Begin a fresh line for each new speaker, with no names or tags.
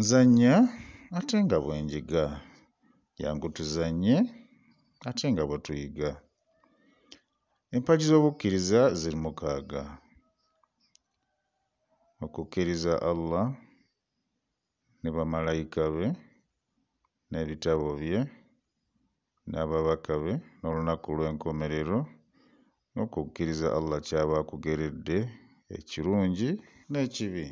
nzannya ate nga bwe njiga jangu tuzannye ate nga bwe tuyiga empagi z'obukkiriza ziri mukaaga okukkiriza allah ne bamalayika be n'ebitabo bye n'ababaka be n'olunaku lw'enkomerero n'okukkiriza allah kyaba akugeredde ekirungi n'ekibi